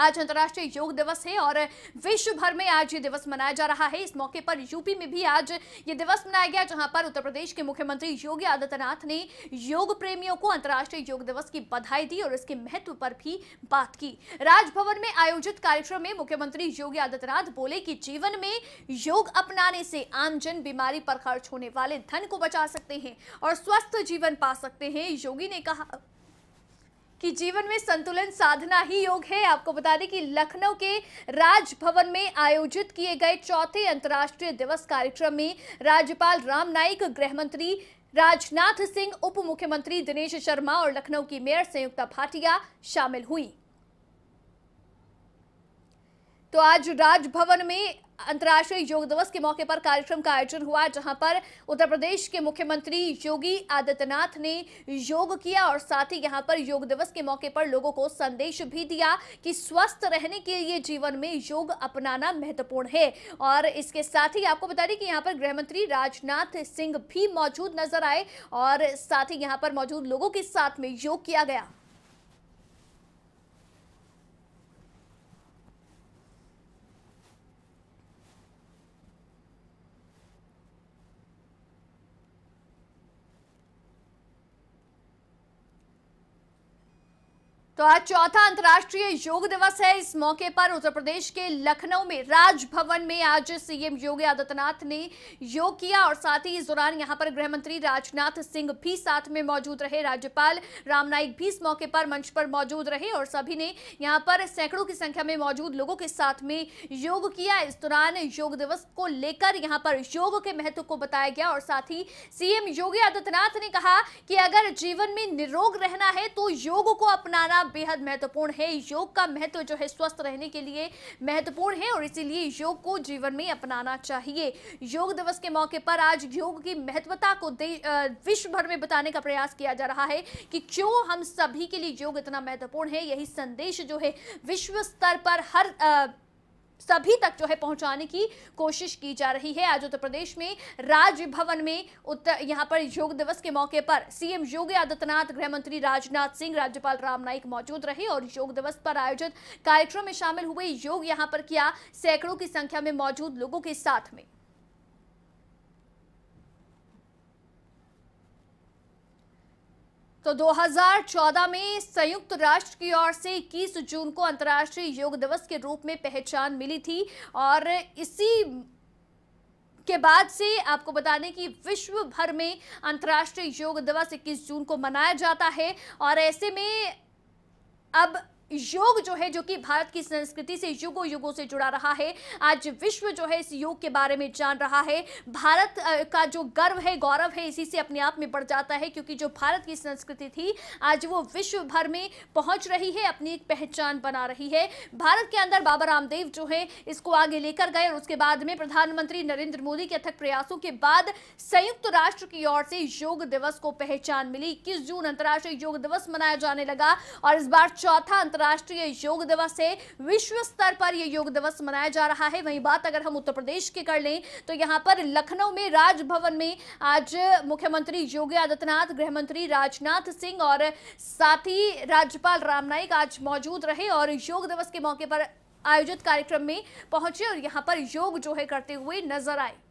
आज अंतर्राष्ट्रीय योग दिवस है और विश्व भर में आज ये दिवस मनाया जा रहा है इस मौके पर यूपी में भी आज ये दिवस मनाया गया जहां पर उत्तर प्रदेश के मुख्यमंत्री योगी आदित्यनाथ ने योग प्रेमियों को अंतर्राष्ट्रीय योग दिवस की बधाई दी और इसके महत्व पर भी बात की राजभवन में आयोजित कार्यक्रम में मुख्यमंत्री योगी आदित्यनाथ बोले की जीवन में योग अपनाने से आमजन बीमारी पर खर्च होने वाले धन को बचा सकते हैं और स्वस्थ जीवन पा सकते हैं योगी ने कहा कि जीवन में संतुलन साधना ही योग है आपको बता दें कि लखनऊ के राजभवन में आयोजित किए गए चौथे अंतर्राष्ट्रीय दिवस कार्यक्रम में राज्यपाल राम नाईक गृहमंत्री राजनाथ सिंह उप मुख्यमंत्री दिनेश शर्मा और लखनऊ की मेयर संयुक्ता भाटिया शामिल हुई तो आज राजभवन में अंतर्राष्ट्रीय योग दिवस के मौके पर कार्यक्रम का आयोजन हुआ जहां पर उत्तर प्रदेश के मुख्यमंत्री योगी आदित्यनाथ ने योग किया और साथ ही यहां पर योग दिवस के मौके पर लोगों को संदेश भी दिया कि स्वस्थ रहने के लिए जीवन में योग अपनाना महत्वपूर्ण है और इसके साथ ही आपको बता दें कि यहाँ पर गृह मंत्री राजनाथ सिंह भी मौजूद नजर आए और साथ ही यहाँ पर मौजूद लोगों के साथ में योग किया गया तो आज चौथा अंतर्राष्ट्रीय योग दिवस है इस मौके पर उत्तर प्रदेश के लखनऊ में राजभवन में आज सीएम योगी आदित्यनाथ ने योग किया और साथ ही इस दौरान यहां पर गृह मंत्री राजनाथ सिंह भी साथ में मौजूद रहे राज्यपाल राम नाईक भी इस मौके पर मंच पर मौजूद रहे और सभी ने यहाँ पर सैकड़ों की संख्या में मौजूद लोगों के साथ में योग किया इस दौरान योग दिवस को लेकर यहाँ पर योग के महत्व को बताया गया और साथ ही सीएम योगी आदित्यनाथ ने कहा कि अगर जीवन में निरोग रहना है तो योग को अपनाना बेहद महत्वपूर्ण है योग का महत्व जो है स्वस्थ रहने के लिए महत्वपूर्ण है और इसीलिए योग को जीवन में अपनाना चाहिए योग दिवस के मौके पर आज योग की महत्वता को विश्व भर में बताने का प्रयास किया जा रहा है कि क्यों हम सभी के लिए योग इतना महत्वपूर्ण है यही संदेश जो है विश्व स्तर पर हर आ, सभी तक जो है पहुंचाने की कोशिश की जा रही है आज उत्तर प्रदेश में राजभवन में उत्तर यहां पर योग दिवस के मौके पर सीएम योगी आदित्यनाथ गृह मंत्री राजनाथ सिंह राज्यपाल राम नाईक मौजूद रहे और योग दिवस पर आयोजित कार्यक्रम में शामिल हुए योग यहां पर किया सैकड़ों की संख्या में मौजूद लोगों के साथ में तो 2014 में संयुक्त राष्ट्र की ओर से 21 जून को अंतर्राष्ट्रीय योग दिवस के रूप में पहचान मिली थी और इसी के बाद से आपको बताने कि विश्व भर में अंतर्राष्ट्रीय योग दिवस 21 जून को मनाया जाता है और ऐसे में अब योग जो है जो कि भारत की संस्कृति से युगों युगों से जुड़ा रहा है आज विश्व जो है इस योग के बारे में जान रहा है भारत का जो गर्व है गौरव है इसी से अपने आप में बढ़ जाता है क्योंकि जो भारत की संस्कृति थी आज वो विश्व भर में पहुंच रही है अपनी एक पहचान बना रही है भारत के अंदर बाबा रामदेव जो है इसको आगे लेकर गए और उसके बाद में प्रधानमंत्री नरेंद्र मोदी के अथक प्रयासों के बाद संयुक्त राष्ट्र की ओर से योग दिवस को पहचान मिली इक्कीस जून अंतर्राष्ट्रीय योग दिवस मनाया जाने लगा और इस बार चौथा अंतर्राष्ट्रीय अंतर्राष्ट्रीय योग दिवस है विश्व स्तर पर यह योग दिवस मनाया जा रहा है वहीं बात अगर हम उत्तर प्रदेश की कर लें तो यहाँ पर लखनऊ में राजभवन में आज मुख्यमंत्री योगी आदित्यनाथ गृहमंत्री राजनाथ सिंह और साथ ही राज्यपाल राम नाईक आज मौजूद रहे और योग दिवस के मौके पर आयोजित कार्यक्रम में पहुंचे और यहाँ पर योग जो है करते हुए नजर आए